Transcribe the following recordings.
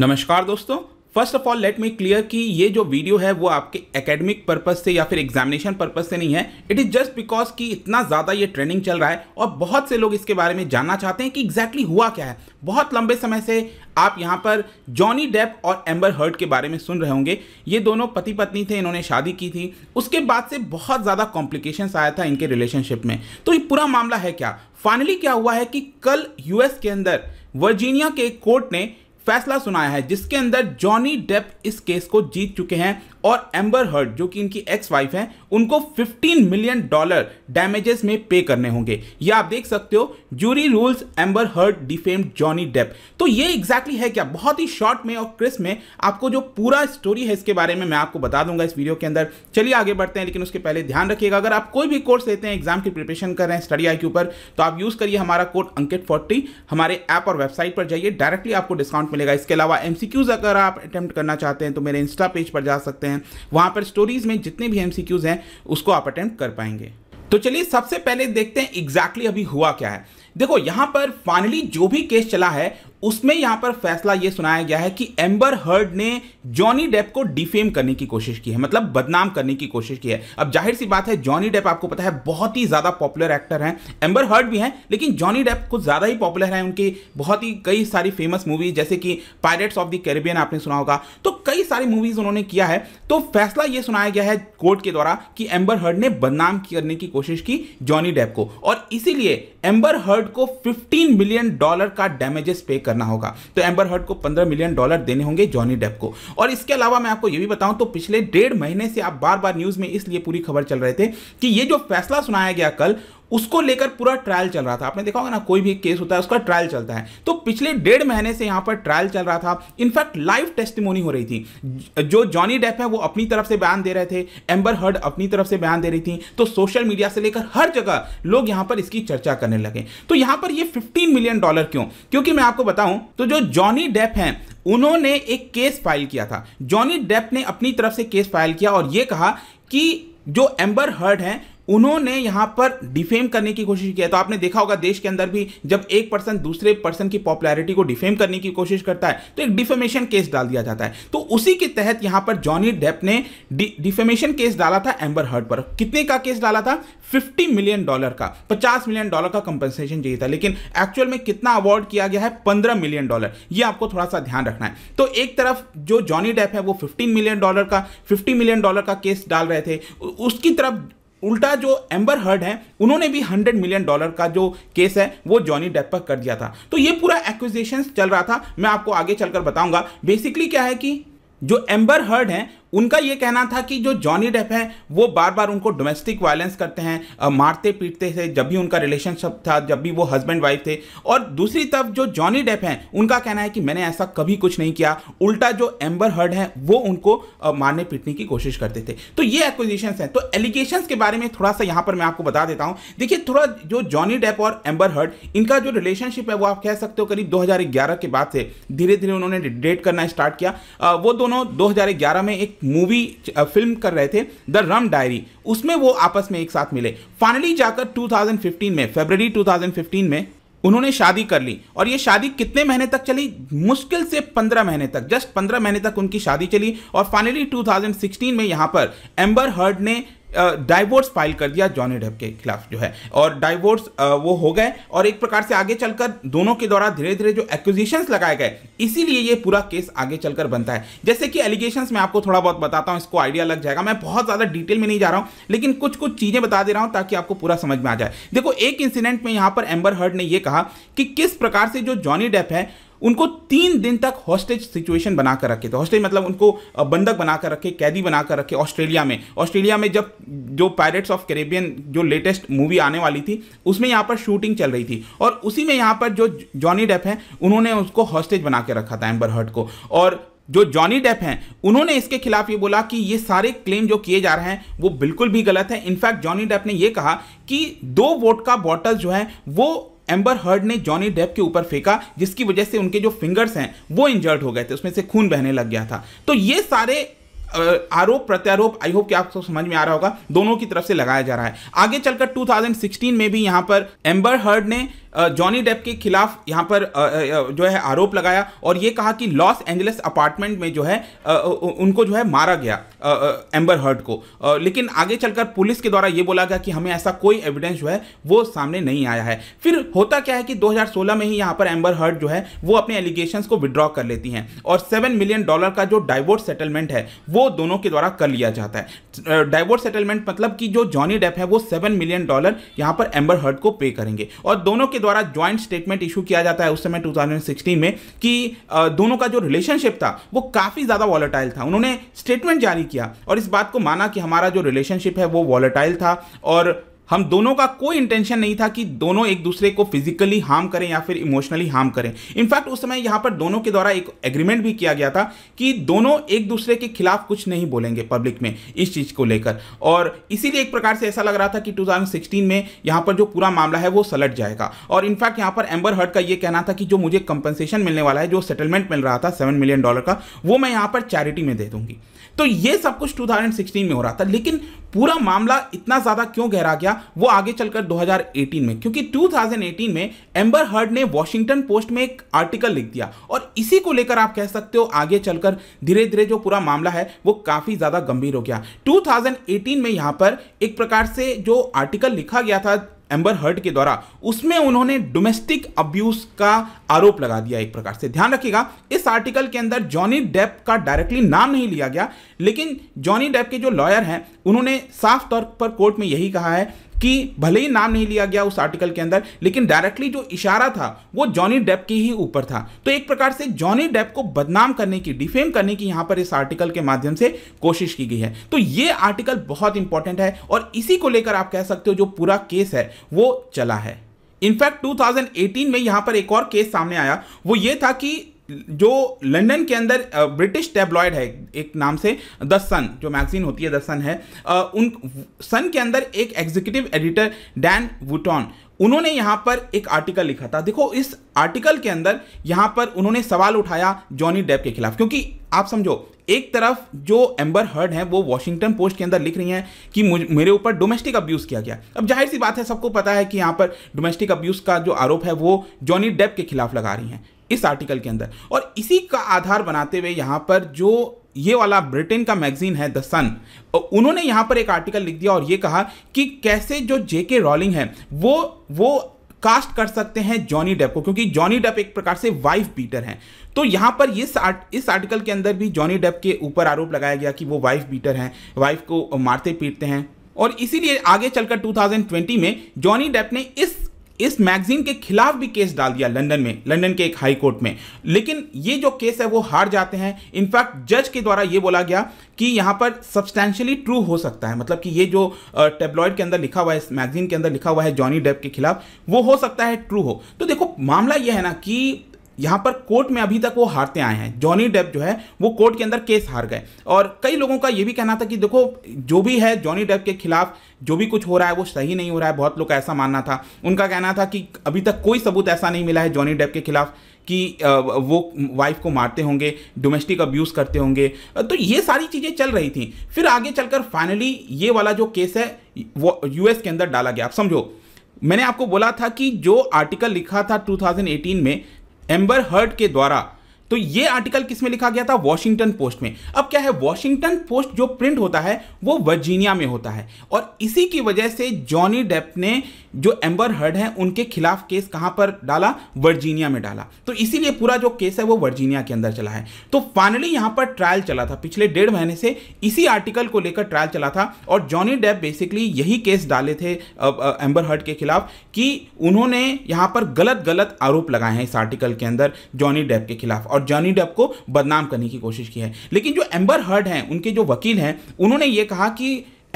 नमस्कार दोस्तों first of all let me clear कि ये जो वीडियो है वो आपके एकेडमिक पर्पज से या फिर एग्जामिनेशन पर्पज से नहीं है इट इज़ जस्ट बिकॉज कि इतना ज़्यादा ये ट्रेनिंग चल रहा है और बहुत से लोग इसके बारे में जानना चाहते हैं कि एग्जैक्टली exactly हुआ क्या है बहुत लंबे समय से आप यहाँ पर जॉनी डेप और एम्बर हर्ट के बारे में सुन रहे होंगे ये दोनों पति पत्नी थे इन्होंने शादी की थी उसके बाद से बहुत ज़्यादा कॉम्प्लिकेशन आया था इनके रिलेशनशिप में तो ये पूरा मामला है क्या फाइनली क्या हुआ है कि कल यूएस के अंदर वर्जीनिया के कोर्ट ने फैसला सुनाया है जिसके अंदर जॉनी डेप इस केस को जीत चुके हैं और एम्बर हर्ड जो कि इनकी एक्स वाइफ है उनको 15 मिलियन डॉलर डैमेजेस में पे करने होंगे ये आप देख सकते हो jury rules Amber Heard defame Johnny Depp तो ये एग्जैक्टली है क्या बहुत ही शॉर्ट में और क्रिस में आपको जो पूरा स्टोरी है इसके बारे में मैं आपको बता दूंगा इस वीडियो के अंदर चलिए आगे बढ़ते हैं लेकिन उसके पहले ध्यान रखिएगा अगर आप कोई भी कोर्स लेते हैं एग्जाम की प्रिपरेशन कर रहे हैं स्टडी आई के ऊपर तो आप यूज करिए हमारा कोड अंकित फोर्टी हमारे ऐप और वेबसाइट पर जाइए डायरेक्टली आपको डिस्काउंट मिलेगा इसके अलावा एम अगर आप अटैम्प्ट करना चाहते हैं तो मेरे इंस्टा पेज पर जा सकते हैं वहाँ पर स्टोरीज में जितने भी एम हैं उसको आप अटैम्प्ट कर पाएंगे तो चलिए सबसे पहले देखते हैं एग्जैक्टली exactly अभी हुआ क्या है देखो यहां पर फाइनली जो भी केस चला है उसमें यहां पर फैसला यह सुनाया गया है कि एम्बर हर्ड ने जॉनी डेप को डिफेम करने की कोशिश की है मतलब बदनाम करने की कोशिश की है अब जाहिर सी बात है जॉनी डेप आपको पता है बहुत ही ज्यादा पॉपुलर एक्टर हैं एम्बर हर्ड भी हैं लेकिन जॉनी डेप कुछ ज्यादा ही पॉपुलर हैं उनकी बहुत ही कई सारी फेमस मूवी जैसे कि पायरेट्स ऑफ द कैरेबियन आपने सुना होगा तो कई सारी मूवीज उन्होंने किया है तो फैसला यह सुनाया गया है कोर्ट के द्वारा कि एम्बर हर्ड ने बदनाम करने की कोशिश की जॉनी डेप को और इसीलिए एम्बर हर्ड को फिफ्टीन मिलियन डॉलर का डैमेजेस पे कर करना होगा तो एम्बर हर्ट को पंद्रह मिलियन डॉलर देने होंगे जॉनी डेप को और इसके अलावा मैं आपको यह भी बताऊं तो पिछले डेढ़ महीने से आप बार बार न्यूज में इसलिए पूरी खबर चल रहे थे कि ये जो फैसला सुनाया गया कल उसको लेकर पूरा ट्रायल चल रहा था आपने देखा होगा ना कोई भी केस होता है उसका ट्रायल चलता है तो पिछले डेढ़ महीने से यहां पर ट्रायल चल रहा था इनफैक्ट लाइव टेस्टिमोनी हो रही थी जो जॉनी डेप है वो अपनी तरफ से बयान दे रहे थे एम्बर हर्ड अपनी तरफ से बयान दे रही थी तो सोशल मीडिया से लेकर हर जगह लोग यहां पर इसकी चर्चा करने लगे तो यहां पर यह फिफ्टीन मिलियन डॉलर क्यों क्योंकि मैं आपको बताऊं तो जो जॉनी डेप है उन्होंने एक केस फाइल किया था जॉनी डेप ने अपनी तरफ से केस फाइल किया और यह कहा कि जो एम्बर हर्ड हैं उन्होंने यहां पर डिफेम करने की कोशिश किया तो आपने देखा होगा देश के अंदर भी जब एक पर्सन दूसरे पर्सन की पॉपुलैरिटी को डिफेम करने की कोशिश करता है तो एक डिफेमेशन केस डाल दिया जाता है तो उसी के तहत यहां पर जॉनी डेप ने डिफेमेशन केस डाला था एम्बर हर्ट पर कितने का केस डाला था फिफ्टी मिलियन डॉलर का पचास मिलियन डॉलर का कंपनसेशन चाहिए था लेकिन एक्चुअल में कितना अवार्ड किया गया है पंद्रह मिलियन डॉलर यह आपको थोड़ा सा ध्यान रखना है तो एक तरफ जो जॉनी डेप है वो फिफ्टीन मिलियन डॉलर का फिफ्टी मिलियन डॉलर का केस डाल रहे थे उसकी तरफ उल्टा जो एम्बर हर्ड है उन्होंने भी हंड्रेड मिलियन डॉलर का जो केस है वो जॉनी डेप पर कर दिया था तो ये पूरा एक्विजेशन चल रहा था मैं आपको आगे चलकर बताऊंगा बेसिकली क्या है कि जो एम्बर हर्ड हैं उनका ये कहना था कि जो जॉनी डेप है वो बार बार उनको डोमेस्टिक वायलेंस करते हैं मारते पीटते थे जब भी उनका रिलेशनशिप था जब भी वो हस्बैंड वाइफ थे और दूसरी तरफ जो जॉनी डेप हैं उनका कहना है कि मैंने ऐसा कभी कुछ नहीं किया उल्टा जो एम्बर हर्ड है वो उनको मारने पीटने की कोशिश करते थे तो ये एक्विजिशन है तो एलिगेशन के बारे में थोड़ा सा यहाँ पर मैं आपको बता देता हूँ देखिए थोड़ा जो जॉनी डेप और एम्बर हर्ड इनका जो रिलेशनशिप है वो आप कह सकते हो करीब 2011 के बाद से धीरे धीरे उन्होंने डेट करना स्टार्ट किया वो दोनों 2011 में एक मूवी फिल्म uh, कर रहे थे द रम डायरी उसमें वो आपस में एक साथ मिले फाइनली जाकर 2015 में फेबररी 2015 में उन्होंने शादी कर ली और ये शादी कितने महीने तक चली मुश्किल से पंद्रह महीने तक जस्ट पंद्रह महीने तक उनकी शादी चली और फाइनली 2016 में यहाँ पर एम्बर हर्ड ने डाइवोर्स फाइल कर दिया जॉनी डेप के खिलाफ जो है और डाइवोर्स वो हो गए और एक प्रकार से आगे चलकर दोनों के द्वारा धीरे धीरे जो एक्विजिशंस लगाए गए इसीलिए ये पूरा केस आगे चलकर बनता है जैसे कि एलिगेशन मैं आपको थोड़ा बहुत बताता हूँ इसको आइडिया लग जाएगा मैं बहुत ज़्यादा डिटेल में नहीं जा रहा हूँ लेकिन कुछ कुछ चीज़ें बता दे रहा हूँ ताकि आपको पूरा समझ में आ जाए देखो एक इंसिडेंट में यहाँ पर एम्बर हर्ड ने यह कहा कि किस प्रकार से जो जॉनी डेप है उनको तीन दिन तक हॉस्टेज सिचुएशन बनाकर रखे थे तो हॉस्टेज मतलब उनको बंधक बनाकर रखे कैदी बनाकर रखे ऑस्ट्रेलिया में ऑस्ट्रेलिया में जब जो पायरेट्स ऑफ कैरेबियन जो लेटेस्ट मूवी आने वाली थी उसमें यहाँ पर शूटिंग चल रही थी और उसी में यहाँ पर जो जॉनी डेप है उन्होंने उसको हॉस्टेज बना के रखा था एम्बर हर्ट को और जो जॉनी डेप हैं उन्होंने इसके खिलाफ ये बोला कि ये सारे क्लेम जो किए जा रहे हैं वो बिल्कुल भी गलत है इनफैक्ट जॉनी डेप ने ये कहा कि दो वोट का बॉटल जो है वो एम्बर हर्ड ने जॉनी डेप के ऊपर फेंका जिसकी वजह से उनके जो फिंगर्स हैं वो इंजर्ड हो गए थे उसमें से खून बहने लग गया था तो ये सारे आरोप प्रत्यारोप आई होप कि आपको समझ में आ रहा होगा दोनों की तरफ से लगाया जा रहा है आगे चलकर 2016 में भी यहां पर एम्बर हर्ड ने जॉनी डेप के खिलाफ यहां पर जो है आरोप लगाया और ये कहा कि लॉस एंजलिस अपार्टमेंट में जो है उनको जो है मारा गया एम्बर हर्ट को आ, लेकिन आगे चलकर पुलिस के द्वारा ये बोला गया कि हमें ऐसा कोई एविडेंस जो है वो सामने नहीं आया है फिर होता क्या है कि 2016 में ही यहाँ पर एम्बर हर्ट जो है वो अपने एलिगेशन को विड्रॉ कर लेती हैं और सेवन मिलियन डॉलर का जो डाइवोर्स सेटलमेंट है वो दोनों के द्वारा कर लिया जाता है डाइवोर्स सेटलमेंट मतलब कि जो जॉनी डेप है वो सेवन मिलियन डॉलर यहाँ पर एम्बर हर्ट को पे करेंगे और दोनों के द्वारा ज्वाइंट स्टेटमेंट इशू किया जाता है उस समय 2016 में कि दोनों का जो रिलेशनशिप था वो काफ़ी ज़्यादा वॉलेटाइल था उन्होंने स्टेटमेंट जारी किया और इस बात को माना कि हमारा जो रिलेशनशिप है वो वॉलेटाइल था और हम दोनों का कोई इंटेंशन नहीं था कि दोनों एक दूसरे को फिजिकली हार्म करें या फिर इमोशनली हार्म करें इनफैक्ट उस समय यहां पर दोनों के द्वारा एक एग्रीमेंट भी किया गया था कि दोनों एक दूसरे के खिलाफ कुछ नहीं बोलेंगे पब्लिक में इस चीज़ को लेकर और इसीलिए एक प्रकार से ऐसा लग रहा था कि टू में यहां पर जो पूरा मामला है वो सलट जाएगा और इनफैक्ट यहां पर एम्बर हर्ट का यह कहना था कि जो मुझे कंपनसेशन मिलने वाला है जो सेटलमेंट मिल रहा था सेवन मिलियन डॉलर का वो मैं यहां पर चैरिटी में दे दूंगी तो ये सब कुछ टू में हो रहा था लेकिन पूरा मामला इतना ज़्यादा क्यों गहरा गया था वो आगे चलकर 2018 में क्योंकि 2018 में एम्बर हर्ड ने वॉशिंगटन पोस्ट में एक आर्टिकल लिख दिया और इसी को लेकर आप कह सकते हो आगे चलकर धीरे धीरे जो पूरा मामला है वो काफी ज्यादा गंभीर हो गया 2018 में यहां पर एक प्रकार से जो आर्टिकल लिखा गया था एम्बर हर्ट के द्वारा उसमें उन्होंने डोमेस्टिक अब्यूज का आरोप लगा दिया एक प्रकार से ध्यान रखिएगा इस आर्टिकल के अंदर जॉनी डेप का डायरेक्टली नाम नहीं लिया गया लेकिन जॉनी डेप के जो लॉयर हैं उन्होंने साफ तौर पर कोर्ट में यही कहा है कि भले ही नाम नहीं लिया गया उस आर्टिकल के अंदर लेकिन डायरेक्टली जो इशारा था वो जॉनी डेप के ही ऊपर था तो एक प्रकार से जॉनी डेप को बदनाम करने की डिफेम करने की यहां पर इस आर्टिकल के माध्यम से कोशिश की गई है तो ये आर्टिकल बहुत इंपॉर्टेंट है और इसी को लेकर आप कह सकते हो जो पूरा केस है वो चला है इनफैक्ट 2018 में यहां पर एक और केस सामने आया वो ये था कि जो लंदन के अंदर ब्रिटिश टेब्लॉयड है एक नाम से द सन जो मैगजीन होती है द सन है उन सन के अंदर एक एग्जीक्यूटिव एडिटर डैन वुटॉन उन्होंने यहाँ पर एक आर्टिकल लिखा था देखो इस आर्टिकल के अंदर यहाँ पर उन्होंने सवाल उठाया जॉनी डेप के खिलाफ क्योंकि आप समझो एक तरफ जो एम्बर हर्ड है वो वॉशिंगटन पोस्ट के अंदर लिख रही हैं कि मेरे ऊपर डोमेस्टिक अब्यूज़ किया गया अब जाहिर सी बात है सबको पता है कि यहाँ पर डोमेस्टिक अब्यूज़ का जो आरोप है वो जॉनी डेप के खिलाफ लगा रही हैं इस आर्टिकल के अंदर और इसी का आधार बनाते हुए यहाँ पर जो ये वाला ब्रिटेन का मैगजीन है द सन उन्होंने यहाँ पर एक आर्टिकल लिख दिया और ये कहा कि कैसे जो जेके रॉलिंग है वो वो कास्ट कर सकते हैं जॉनी डेप को क्योंकि जॉनी डेप एक प्रकार से वाइफ बीटर हैं तो यहाँ पर इस आर्ट, इस आर्टिकल के अंदर भी जॉनी डेप के ऊपर आरोप लगाया गया कि वो वाइफ बीटर हैं वाइफ को मारते पीटते हैं और इसीलिए आगे चलकर 2020 में जॉनी डेप ने इस इस मैगजीन के खिलाफ भी केस डाल दिया लंदन में लंदन के एक हाई कोर्ट में लेकिन ये जो केस है वो हार जाते हैं इनफैक्ट जज के द्वारा ये बोला गया कि यहाँ पर सब्सटैंशली ट्रू हो सकता है मतलब कि ये जो टेबलॉयड के अंदर लिखा हुआ है इस मैगजीन के अंदर लिखा हुआ है जॉनी डेप के खिलाफ वो हो सकता है ट्रू हो तो देखो मामला यह है ना कि यहाँ पर कोर्ट में अभी तक वो हारते आए हैं जॉनी डेप जो है वो कोर्ट के अंदर केस हार गए और कई लोगों का ये भी कहना था कि देखो जो भी है जॉनी डेप के खिलाफ जो भी कुछ हो रहा है वो सही नहीं हो रहा है बहुत लोग ऐसा मानना था उनका कहना था कि अभी तक कोई सबूत ऐसा नहीं मिला है जॉनी डेप के खिलाफ कि वो वाइफ को मारते होंगे डोमेस्टिक अब्यूज़ करते होंगे तो ये सारी चीज़ें चल रही थी फिर आगे चलकर फाइनली ये वाला जो केस है वो यूएस के अंदर डाला गया आप समझो मैंने आपको बोला था कि जो आर्टिकल लिखा था 2018 में एम्बर हर्ट के द्वारा तो ये आर्टिकल किसमें लिखा गया था वॉशिंगटन पोस्ट में अब क्या है वॉशिंगटन पोस्ट जो प्रिंट होता है वो वर्जीनिया में होता है और इसी की वजह से जॉनी डेप ने जो एम्बर हर्ड है उनके खिलाफ केस कहां पर डाला वर्जीनिया में डाला तो इसीलिए पूरा जो केस है वो वर्जीनिया के अंदर चला है तो फाइनली यहां पर ट्रायल चला था पिछले डेढ़ महीने से इसी आर्टिकल को लेकर ट्रायल चला था और जॉनी डेप बेसिकली यही केस डाले थे एम्बर हर्ड के खिलाफ कि उन्होंने यहां पर गलत गलत आरोप लगाए हैं इस आर्टिकल के अंदर जॉनी डेप के खिलाफ और जॉनी डेप को बदनाम करने की कोशिश की है लेकिन जो एम्बर हर्ड हैं उनके जो वकील हैं उन्होंने ये कहा कि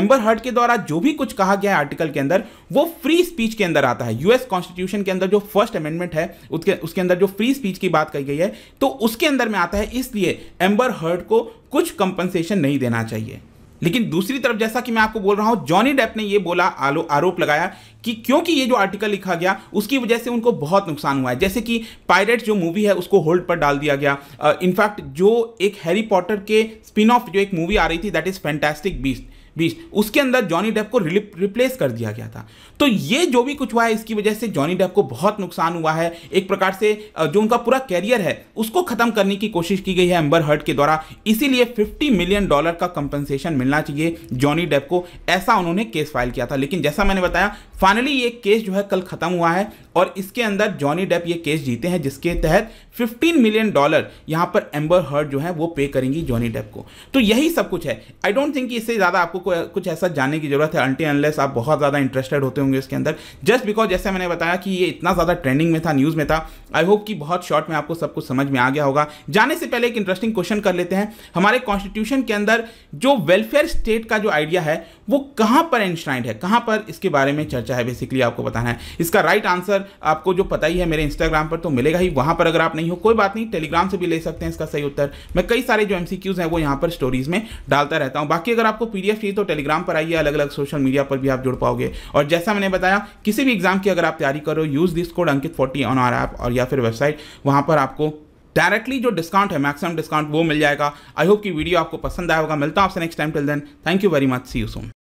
एम्बर हर्ड के द्वारा जो भी कुछ कहा गया है आर्टिकल के अंदर वो फ्री स्पीच के अंदर आता है यूएस कॉन्स्टिट्यूशन के अंदर जो फर्स्ट अमेंडमेंट है उसके उसके अंदर जो फ्री स्पीच की बात कही गई है तो उसके अंदर में आता है इसलिए एम्बर हर्ड को कुछ कंपनसेशन नहीं देना चाहिए लेकिन दूसरी तरफ जैसा कि मैं आपको बोल रहा हूं जॉनी डेप ने यह बोला आरोप लगाया कि क्योंकि ये जो आर्टिकल लिखा गया उसकी वजह से उनको बहुत नुकसान हुआ है जैसे कि पायरेट जो मूवी है उसको होल्ड पर डाल दिया गया इनफैक्ट uh, जो एक हैरी पॉटर के स्पिन ऑफ जो एक मूवी आ रही थी दैट इज फैंटेस्टिक बीस्ट बीस उसके अंदर जॉनी डेप को रिप्लेस कर दिया गया था तो ये जो भी कुछ हुआ है इसकी वजह से जॉनी डेप को बहुत नुकसान हुआ है एक प्रकार से जो उनका पूरा कैरियर है उसको खत्म करने की कोशिश की गई है एम्बर हर्ट के द्वारा इसीलिए 50 मिलियन डॉलर का कंपनसेशन मिलना चाहिए जॉनी डेप को ऐसा उन्होंने केस फाइल किया था लेकिन जैसा मैंने बताया फाइनली ये केस जो है कल खत्म हुआ है और इसके अंदर जॉनी डेप ये केस जीते हैं जिसके तहत 15 मिलियन डॉलर यहाँ पर एम्बर हर्ड जो है वो पे करेंगी जॉनी डेप को तो यही सब कुछ है आई डोंट थिंक कि इससे ज़्यादा आपको कुछ ऐसा जानने की जरूरत है अल्टी अनलेस आप बहुत ज़्यादा इंटरेस्टेड होते होंगे इसके अंदर जस्ट बिकॉज जैसे मैंने बताया कि ये इतना ज़्यादा ट्रेंडिंग में था न्यूज़ में था आई होप कि बहुत शॉर्ट में आपको सब कुछ समझ में आ गया होगा जाने से पहले एक इंटरेस्टिंग क्वेश्चन कर लेते हैं हमारे कॉन्स्टिट्यूशन के अंदर जो वेलफेयर स्टेट का जो आइडिया है वो कहाँ पर इंश्राइंड है कहाँ पर इसके बारे में चर्चा समस्या है बेसिकली आपको बताना है इसका राइट आंसर आपको जो पता ही है मेरे इंस्टाग्राम पर तो मिलेगा ही वहां पर अगर आप नहीं हो कोई बात नहीं टेलीग्राम से भी ले सकते हैं इसका सही उत्तर मैं कई सारे जो एमसीक्यूज हैं वो यहां पर स्टोरीज में डालता रहता हूं बाकी अगर आपको पीडीएफ चाहिए तो टेलीग्राम पर आइए अलग अलग सोशल मीडिया पर भी आप जुड़ पाओगे और जैसा मैंने बताया किसी भी एग्जाम की अगर आप तैयारी करो use this code Ankit forty on our app और या फिर वेबसाइट वहां पर आपको डायरेक्टली जो डिस्काउंट है मैक्सिमम डिस्काउंट वो मिल जाएगा आई होप कि वीडियो आपको पसंद आया होगा मिलता हूं आपसे next time till then thank you very much see you soon